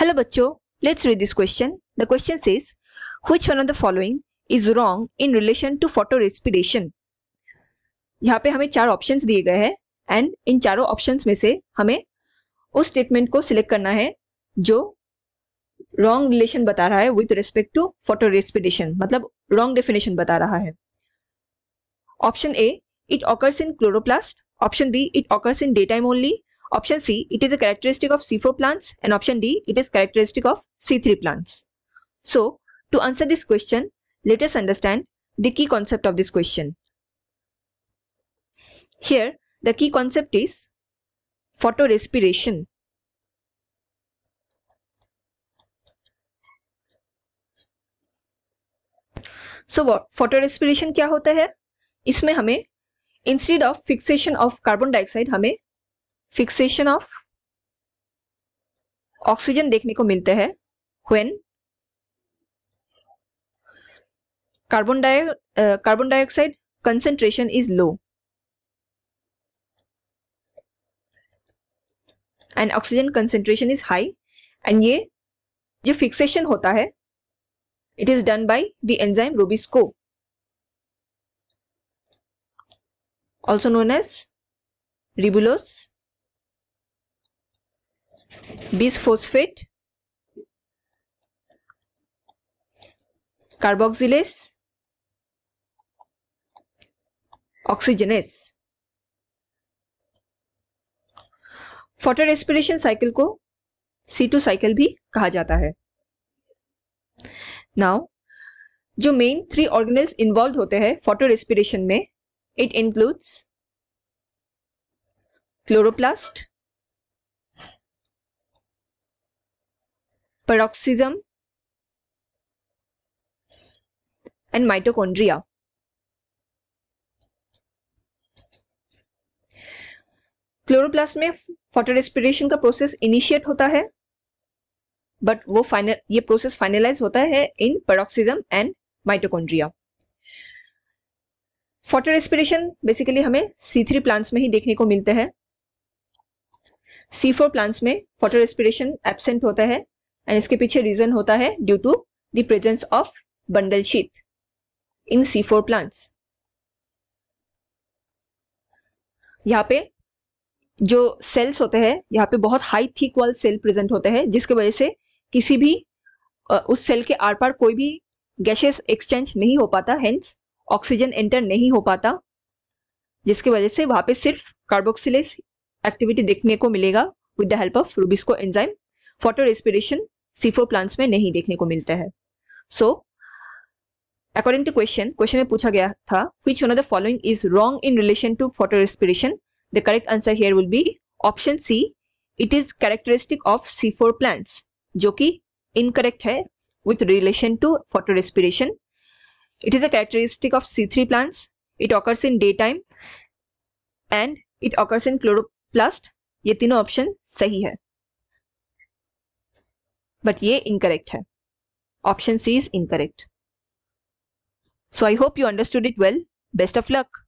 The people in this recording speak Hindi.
हेलो बच्चों let's read this question the question says which one of the following is wrong in relation to photorespiration यहाँ पे हमें चार ऑप्शंस दिए गए हैं एंड इन चारों ऑप्शंस में से हमें उस स्टेटमेंट को सिलेक्ट करना है जो रॉन्ग रिलेशन बता रहा है with respect to photorespiration मतलब रॉन्ग डेफिनेशन बता रहा है option A it occurs in chloroplast option B it occurs in day time only Option C, it is a characteristic of C4 plants and option D, it is characteristic of C3 plants. So, to answer this question, let us understand the key concept of this question. Here, the key concept is photorespiration. So photorespiration क्या होता है इसमें हमें instead of fixation of carbon dioxide हमें फिक्सेशन ऑफ ऑक्सीजन देखने को मिलते हैं when carbon di carbon dioxide concentration is low and oxygen concentration is high and ये जो फिक्सेशन होता है it is done by the enzyme rubisco also known as ribulose bisphosphate carboxylase oxygenase photorespiration cycle को सी टू साइकिल भी कहा जाता है नाउ जो मेन थ्री ऑर्गेनल्स इन्वॉल्व होते हैं फोटो रेस्पिरेशन में it includes chloroplast peroxisome, and mitochondria. Chloroplast में फोटो रेस्पिरेशन का प्रोसेस इनिशिएट होता है बट वो फाइनल ये प्रोसेस फाइनलाइज होता है in peroxisome and mitochondria photorespiration basically हमें सी थ्री प्लांट्स में ही देखने को मिलते हैं सी फोर प्लांट्स में फोटो रेस्पिरेशन एबसेंट होता है एंड इसके पीछे रीजन होता है due to the presence of bundle sheath in C four plants यहाँ पे जो सेल्स होते हैं यहाँ पे बहुत हाई थीक वाल सेल प्रेजेंट होते हैं जिसके वजह से किसी भी उस सेल के आर पार कोई भी गैसेस एक्सचेंज नहीं हो पाता हेंस ऑक्सीजन एंटर नहीं हो पाता जिसकी वजह से वहां पे सिर्फ कार्बोक्सिलेस एक्टिविटी देखने को मिलेगा with the help of rubisco enzyme photorespiration C four plants में नहीं देखने को मिलता है so according to question question में पूछा गया था which one of the following is wrong in relation to photorespiration the correct answer here will be option C it is characteristic of C four plants जो कि इनकरेक्ट है with relation photorespiration it is a characteristic of C three plants it occurs in day time and it occurs in chloroplast ये तीनों ऑप्शन सही है बट ये इनकरेक्ट है option C is incorrect so I hope you understood it well best of luck